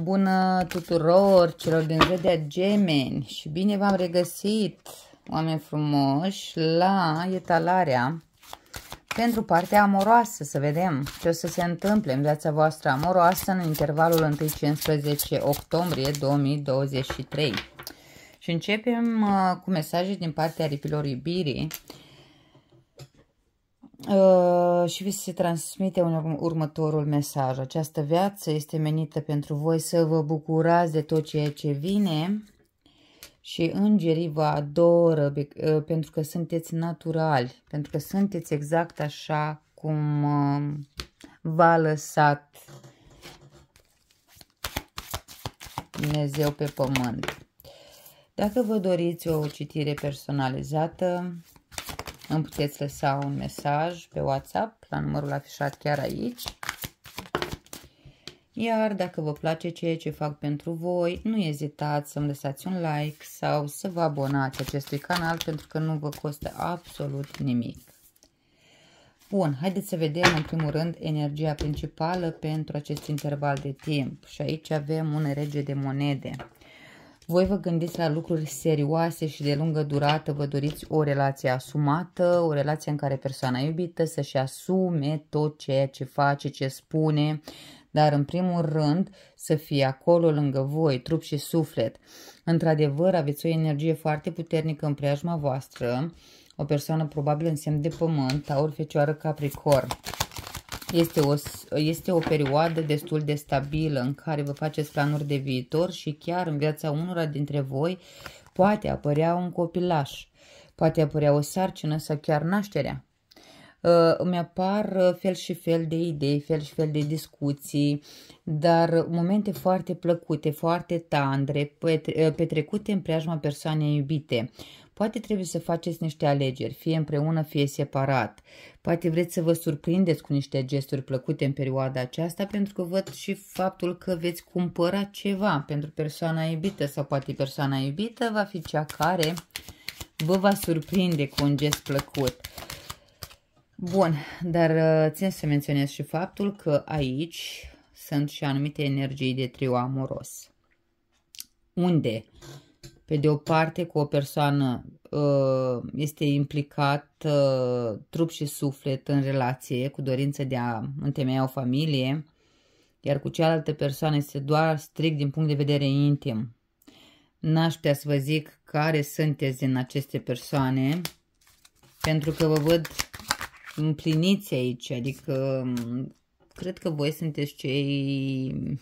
Bună tuturor celor din zodia Gemeni și bine v-am regăsit, oameni frumoși, la etalarea pentru partea amoroasă, să vedem ce o să se întâmple în viața voastră amoroasă în intervalul 1-15 octombrie 2023. Și începem uh, cu mesaje din partea aripilor iubirii Uh, și vi se transmite un, următorul mesaj. Această viață este menită pentru voi să vă bucurați de tot ceea ce vine și îngerii vă adoră uh, pentru că sunteți naturali, pentru că sunteți exact așa cum uh, v-a lăsat Dumnezeu pe pământ. Dacă vă doriți o citire personalizată, îmi puteți lăsa un mesaj pe WhatsApp la numărul afișat chiar aici. Iar dacă vă place ceea ce fac pentru voi, nu ezitați să-mi lăsați un like sau să vă abonați acestui canal pentru că nu vă costă absolut nimic. Bun, haideți să vedem în primul rând energia principală pentru acest interval de timp și aici avem un rege de monede. Voi vă gândiți la lucruri serioase și de lungă durată, vă doriți o relație asumată, o relație în care persoana iubită să-și asume tot ceea ce face, ce spune, dar în primul rând să fie acolo lângă voi, trup și suflet. Într-adevăr, aveți o energie foarte puternică în preajma voastră, o persoană probabil în semn de pământ, taur, fecioară, capricorn. Este o, este o perioadă destul de stabilă în care vă faceți planuri de viitor și chiar în viața unora dintre voi poate apărea un copilaș, poate apărea o sarcină sau chiar nașterea. Uh, îmi apar uh, fel și fel de idei, fel și fel de discuții, dar momente foarte plăcute, foarte tandre, uh, petrecute în preajma persoanei iubite. Poate trebuie să faceți niște alegeri, fie împreună, fie separat. Poate vreți să vă surprindeți cu niște gesturi plăcute în perioada aceasta, pentru că văd și faptul că veți cumpăra ceva pentru persoana iubită sau poate persoana iubită va fi cea care vă va surprinde cu un gest plăcut. Bun, dar uh, țin să menționez și faptul că aici sunt și anumite energii de trio amoros. Unde pe de o parte cu o persoană uh, este implicat uh, trup și suflet în relație cu dorință de a întemeia o familie, iar cu cealaltă persoană este doar strict din punct de vedere intim. N-aș putea să vă zic care sunteți din aceste persoane, pentru că vă văd împliniți aici, adică mm, cred că voi sunteți cei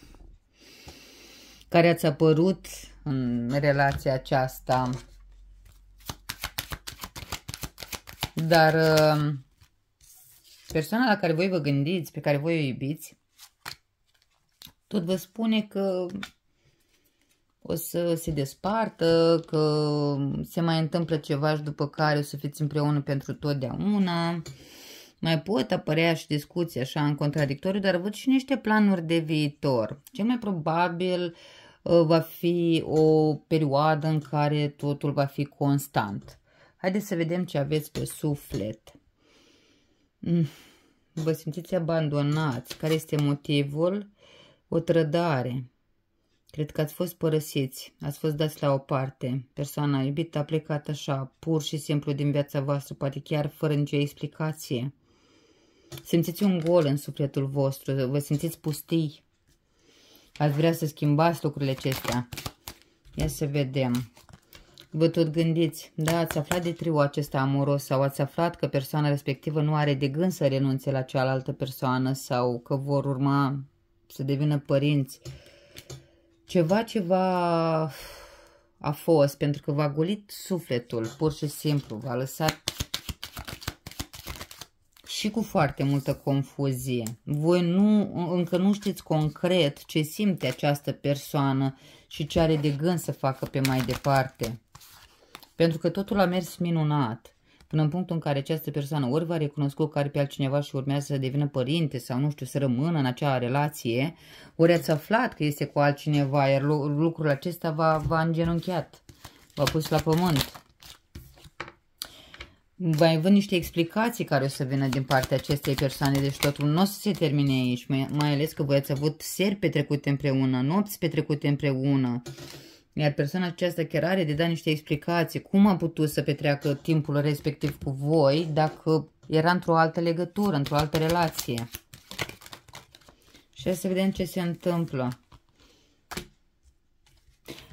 care ați apărut în relația aceasta. Dar uh, persoana la care voi vă gândiți, pe care voi o iubiți, tot vă spune că o să se despartă, că se mai întâmplă ceva și după care o să fiți împreună pentru totdeauna. Mai pot apărea și discuții așa în contradictoriu, dar văd și niște planuri de viitor. Cel mai probabil uh, Uh, va fi o perioadă în care totul va fi constant. Haideți să vedem ce aveți pe suflet. Mm. Vă simțiți abandonați. Care este motivul? O trădare. Cred că ați fost părăsiți, ați fost dați la o parte. Persoana iubită a plecat așa, pur și simplu din viața voastră, poate chiar fără nicio explicație. Simțiți un gol în sufletul vostru, vă simțiți pustii ați vrea să schimbați lucrurile acestea? Ia să vedem. Vă tot gândiți, da, ați aflat de triu acesta amoros sau ați aflat că persoana respectivă nu are de gând să renunțe la cealaltă persoană sau că vor urma să devină părinți. Ceva, ceva a fost pentru că v-a golit sufletul, pur și simplu, v-a lăsat și cu foarte multă confuzie. Voi nu, încă nu știți concret ce simte această persoană și ce are de gând să facă pe mai departe. Pentru că totul a mers minunat până în punctul în care această persoană ori va recunoscut că are pe altcineva și urmează să devină părinte sau nu știu, să rămână în acea relație, ori ați aflat că este cu altcineva, iar lucrul acesta va a va îngenunchiat, v-a pus la pământ. Mai văd niște explicații care o să vină din partea acestei persoane, deci totul nu o să se termine aici, mai, mai ales că voi ați avut seri petrecute împreună, nopți petrecute împreună. Iar persoana aceasta chiar are de da niște explicații cum a putut să petreacă timpul respectiv cu voi dacă era într-o altă legătură, într-o altă relație. Și să vedem ce se întâmplă.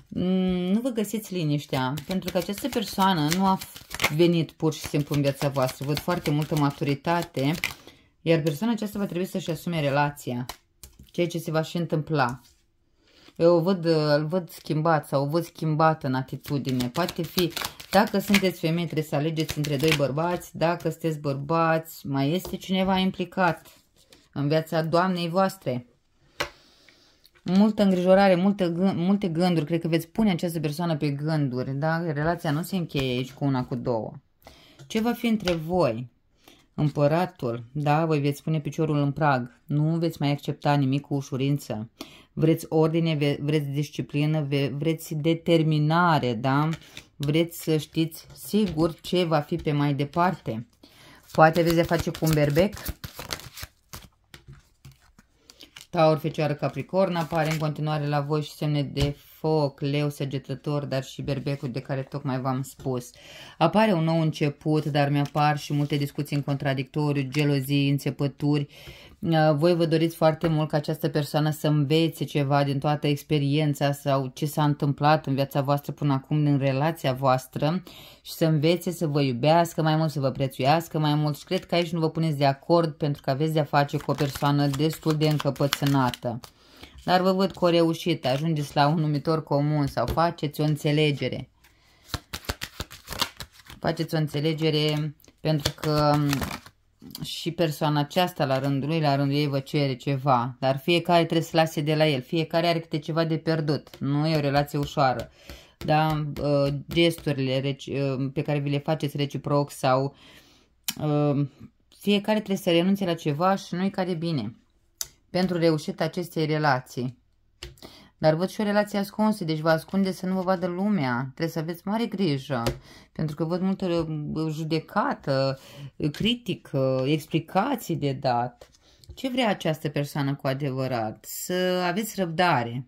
Mm, nu vă găsiți liniștea, pentru că această persoană nu a venit pur și simplu în viața voastră. Văd foarte multă maturitate, iar persoana aceasta va trebui să-și asume relația, ceea ce se va și întâmpla. Eu o văd, îl văd schimbat sau o văd schimbat în atitudine. Poate fi, dacă sunteți femei, trebuie să alegeți între doi bărbați. Dacă sunteți bărbați, mai este cineva implicat în viața doamnei voastre multă îngrijorare, multe, gând, multe gânduri. Cred că veți pune această persoană pe gânduri, da? Relația nu se încheie aici cu una, cu două. Ce va fi între voi? Împăratul, da, voi veți pune piciorul în prag, nu veți mai accepta nimic cu ușurință. Vreți ordine, vreți disciplină, vreți determinare, da? Vreți să știți sigur ce va fi pe mai departe. Poate veți de face cu un berbec, Taur, Fecioară, Capricorn apare în continuare la voi și semne de foc, leu săgetător, dar și berbecul de care tocmai v-am spus. Apare un nou început, dar mi-apar și multe discuții în contradictoriu, gelozii, înțepături. Uh, voi vă doriți foarte mult ca această persoană să învețe ceva din toată experiența sau ce s-a întâmplat în viața voastră până acum, în relația voastră și să învețe să vă iubească mai mult, să vă prețuiască mai mult și cred că aici nu vă puneți de acord pentru că aveți de-a face cu o persoană destul de încăpățânată. Dar vă văd că o reușită, ajungeți la un numitor comun sau faceți o înțelegere. Faceți o înțelegere pentru că și persoana aceasta la rândul lui, la rândul ei vă cere ceva, dar fiecare trebuie să lase de la el, fiecare are câte ceva de pierdut, nu e o relație ușoară. Da, gesturile pe care vi le faceți reciproc sau fiecare trebuie să renunțe la ceva și nu-i care bine pentru reușita acestei relații. Dar văd și o relație ascunsă, deci vă ascunde să nu vă vadă lumea. Trebuie să aveți mare grijă, pentru că văd multă uh, judecată, uh, critică, explicații de dat. Ce vrea această persoană cu adevărat? Să aveți răbdare,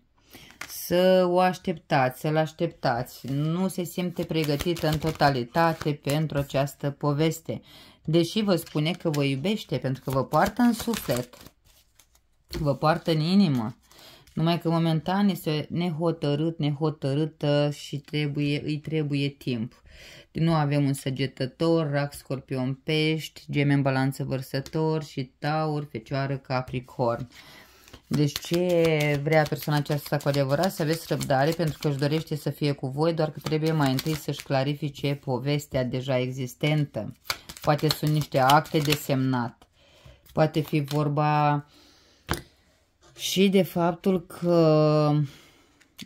să o așteptați, să-l așteptați. Nu se simte pregătită în totalitate pentru această poveste, deși vă spune că vă iubește, pentru că vă poartă în suflet vă poartă în inimă. Numai că momentan este nehotărât, nehotărâtă și trebuie, îi trebuie timp. Nu avem un săgetător, rac, scorpion, pești, geme în balanță vărsător și taur, fecioară, capricorn. Deci ce vrea persoana aceasta cu adevărat? Să aveți răbdare pentru că își dorește să fie cu voi, doar că trebuie mai întâi să-și clarifice povestea deja existentă. Poate sunt niște acte de semnat. Poate fi vorba și de faptul că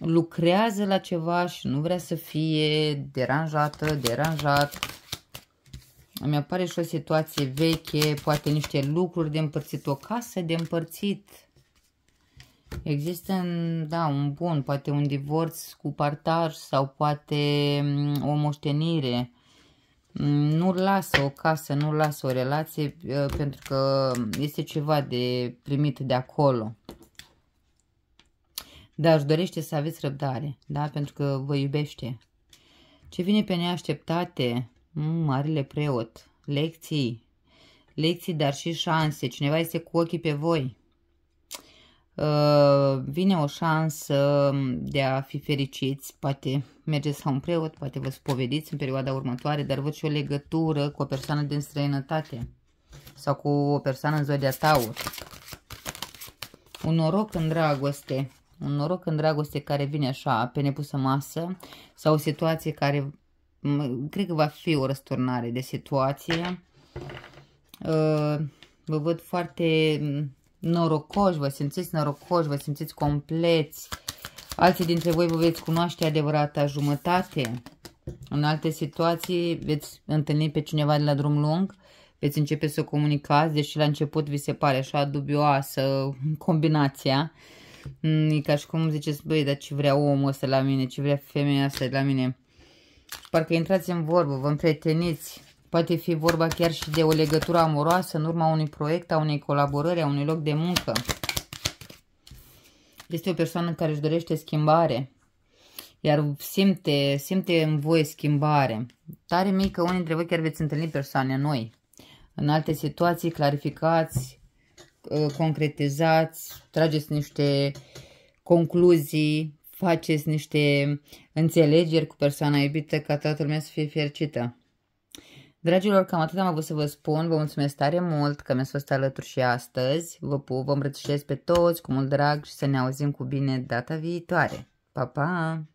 lucrează la ceva și nu vrea să fie deranjată, deranjat. Îmi apare și o situație veche, poate niște lucruri de împărțit, o casă de împărțit. Există, da, un bun, poate un divorț cu partaj sau poate mm, o moștenire. Mm, nu lasă o casă, nu lasă o relație uh, pentru că este ceva de primit de acolo dar își dorește să aveți răbdare, da? pentru că vă iubește. Ce vine pe neașteptate, mm, marile preot, lecții, lecții, dar și șanse, cineva este cu ochii pe voi. Uh, vine o șansă de a fi fericiți, poate mergeți la un preot, poate vă spovediți în perioada următoare, dar văd și o legătură cu o persoană din străinătate sau cu o persoană în zodia taur. Un noroc în dragoste, un noroc în dragoste care vine așa pe nepusă masă sau o situație care cred că va fi o răsturnare de situație. Uh, vă văd foarte norocoși, vă simțiți norocoși, vă simțiți compleți. Alții dintre voi vă veți cunoaște adevărata jumătate. În alte situații veți întâlni pe cineva de la drum lung, veți începe să comunicați, deși la început vi se pare așa dubioasă combinația. Uh, Mm, e ca și cum ziceți, băi, dar ce vrea omul ăsta la mine, ce vrea femeia asta la mine. Parcă intrați în vorbă, vă împreteniți. Poate fi vorba chiar și de o legătură amoroasă în urma unui proiect, a unei colaborări, a unui loc de muncă. Este o persoană care își dorește schimbare, iar simte, simte în voi schimbare. Tare mică, unii dintre voi chiar veți întâlni persoane noi. În alte situații, clarificați, Uh, concretizați, trageți niște concluzii, faceți niște înțelegeri cu persoana iubită ca toată lumea să fie fericită. Dragilor, cam atât am avut să vă spun. Vă mulțumesc tare mult că mi-ați fost alături și astăzi. Vă pup, vă îmbrățișez pe toți cu mult drag și să ne auzim cu bine data viitoare. Pa, pa!